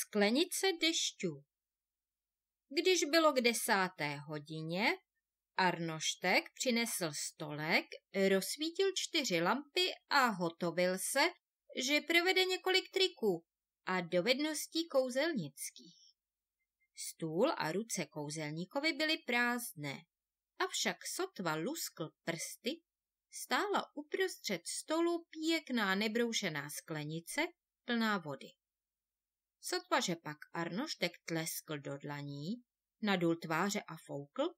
sklenice dešťů. Když bylo k desáté hodině, Arnoštek přinesl stolek, rozsvítil čtyři lampy a hotovil se, že provede několik triků a dovedností kouzelnických. Stůl a ruce kouzelníkovi byly prázdné, avšak sotva luskl prsty, stála uprostřed stolu pěkná nebroušená sklenice plná vody. Sotva, že pak Arnoštek tleskl do dlaní, nadul tváře a foukl,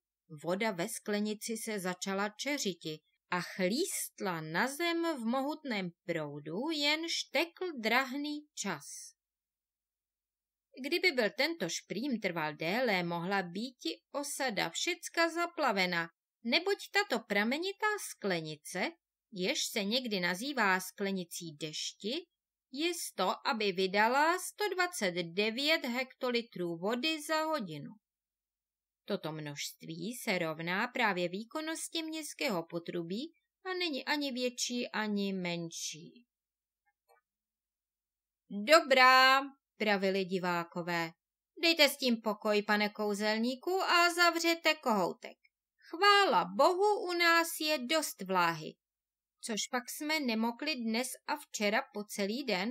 voda ve sklenici se začala čeřiti a chlístla na zem v mohutném proudu, jen štekl drahný čas. Kdyby byl tento šprým trval déle, mohla i osada všecka zaplavena, neboť tato pramenitá sklenice, jež se někdy nazývá sklenicí dešti, je 100, aby vydala 129 hektolitrů vody za hodinu. Toto množství se rovná právě výkonnosti městského potrubí a není ani větší, ani menší. Dobrá, pravili divákové. Dejte s tím pokoj, pane kouzelníku, a zavřete kohoutek. Chvála bohu, u nás je dost vláhy, což pak jsme nemokli dnes a včera po celý den?